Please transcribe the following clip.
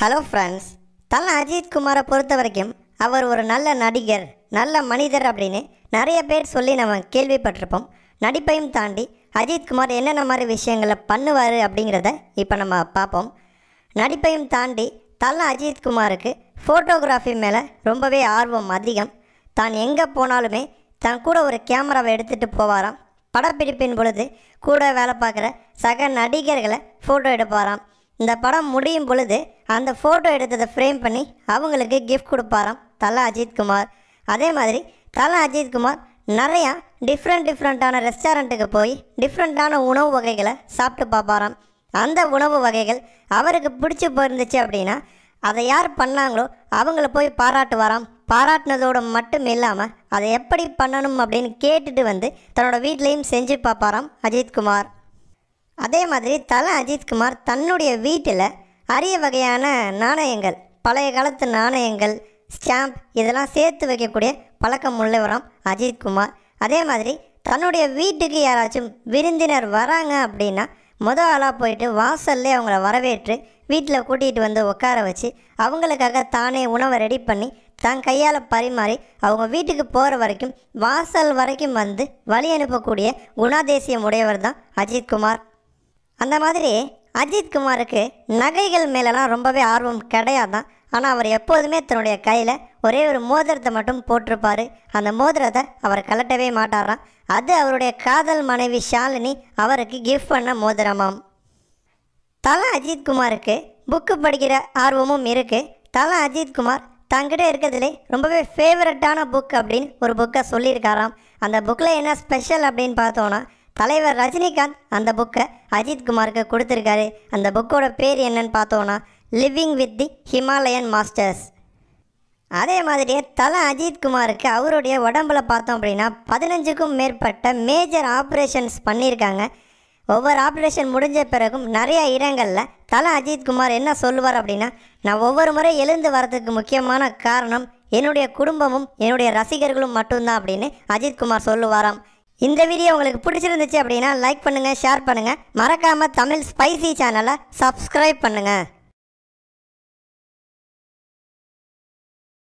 hello friends தலை அஜித்குமாரை பொறுத்த வரைக்கும் அவர் ஒரு நல்ல நடிகர் நல்ல மனிதர் அப்படின்னு நிறைய பேர் சொல்லி நம்ம கேள்விப்பட்டிருப்போம் நடிப்பையும் தாண்டி அஜித்குமார் என்னென்ன மாதிரி விஷயங்களை பண்ணுவார் அப்படிங்கிறத இப்போ நம்ம பார்ப்போம் நடிப்பையும் தாண்டி தலை குமாருக்கு ஃபோட்டோகிராஃபி மேலே ரொம்பவே ஆர்வம் அதிகம் தான் எங்கே போனாலுமே தன் கூட ஒரு கேமராவை எடுத்துகிட்டு போவாராம் படப்பிடிப்பின் பொழுது கூட வேலை பார்க்குற சக நடிகர்களை ஃபோட்டோ எடுப்பாராம் இந்த படம் முடியும் பொழுது அந்த ஃபோட்டோ எடுத்ததை ஃப்ரேம் பண்ணி அவங்களுக்கு கிஃப்ட் கொடுப்பாராம் தலா அஜித்குமார் அதே மாதிரி தலா அஜித்குமார் நிறையா டிஃப்ரெண்ட் டிஃப்ரெண்ட்டான ரெஸ்டாரண்ட்டுக்கு போய் டிஃப்ரெண்ட்டான உணவு வகைகளை சாப்பிட்டு பார்ப்பாராம் அந்த உணவு வகைகள் அவருக்கு பிடிச்சி போயிருந்துச்சு அப்படின்னா அதை யார் பண்ணாங்களோ அவங்கள போய் பாராட்டுவாராம் பாராட்டினதோடு மட்டும் இல்லாமல் அதை எப்படி பண்ணணும் அப்படின்னு கேட்டுட்டு வந்து தன்னோட வீட்லேயும் செஞ்சு பார்ப்பாராம் அஜித்குமார் அதே மாதிரி தலை அஜித்குமார் தன்னுடைய வீட்டில் அரிய வகையான நாணயங்கள் பழைய காலத்து நாணயங்கள் ஸ்டாம்ப் இதெல்லாம் சேர்த்து வைக்கக்கூடிய பழக்கம் உள்ளவராம் அஜித்குமார் அதே மாதிரி தன்னுடைய வீட்டுக்கு யாராச்சும் விருந்தினர் வராங்க அப்படின்னா முத ஆளாக போயிட்டு வாசல்லே அவங்கள வரவேற்று வீட்டில் கூட்டிகிட்டு வந்து உட்கார வச்சு அவங்களுக்காக தானே உணவை ரெடி பண்ணி தன் கையால் பரிமாறி அவங்க வீட்டுக்கு போகிற வரைக்கும் வாசல் வரைக்கும் வந்து வழி அனுப்பக்கூடிய குணாதேசியம் உடையவர் தான் அஜித்குமார் அந்த மாதிரி அஜித் குமாருக்கு நகைகள் மேலெலாம் ரொம்பவே ஆர்வம் கிடையாதான் ஆனால் அவர் எப்போதுமே தன்னுடைய கையில் ஒரே ஒரு மோதிரத்தை மட்டும் போட்டிருப்பார் அந்த மோதிரத்தை அவர் கலட்டவே மாட்டாராம் அது அவருடைய காதல் மனைவி ஷாலினி அவருக்கு கிஃப்ட் பண்ண மோதிரமாம் தலை அஜித்குமாருக்கு புக்கு படிக்கிற ஆர்வமும் இருக்குது தலை அஜித்குமார் தங்கிட்ட இருக்கிறதுலே ரொம்பவே ஃபேவரட்டான புக் அப்படின்னு ஒரு புக்கை சொல்லியிருக்காராம் அந்த புக்கில் என்ன ஸ்பெஷல் அப்படின்னு பார்த்தோன்னா தலைவர் ரஜினிகாந்த் அந்த புக்கை அஜித் கொடுத்துருக்காரு அந்த புக்கோட பேர் என்னன்னு பார்த்தோன்னா living with the Himalayan masters அதே மாதிரியே தலை அஜித் குமாருக்கு அவருடைய உடம்புல பார்த்தோம் அப்படின்னா பதினஞ்சுக்கும் மேற்பட்ட மேஜர் ஆப்ரேஷன்ஸ் பண்ணியிருக்காங்க ஒவ்வொரு ஆப்ரேஷன் முடிஞ்ச பிறகும் நிறையா இடங்களில் தலை அஜித்குமார் என்ன சொல்லுவார் அப்படின்னா நான் ஒவ்வொரு முறை எழுந்து வரதுக்கு முக்கியமான காரணம் என்னுடைய குடும்பமும் என்னுடைய ரசிகர்களும் மட்டும்தான் அப்படின்னு அஜித்குமார் சொல்லுவாராம் இந்த வீடியோ உங்களுக்கு பிடிச்சிருந்துச்சு அப்படின்னா லைக் பண்ணுங்கள் ஷேர் பண்ணுங்கள் மறக்காமல் தமிழ் ஸ்பைசி சேனலை சப்ஸ்கிரைப் பண்ணுங்கள்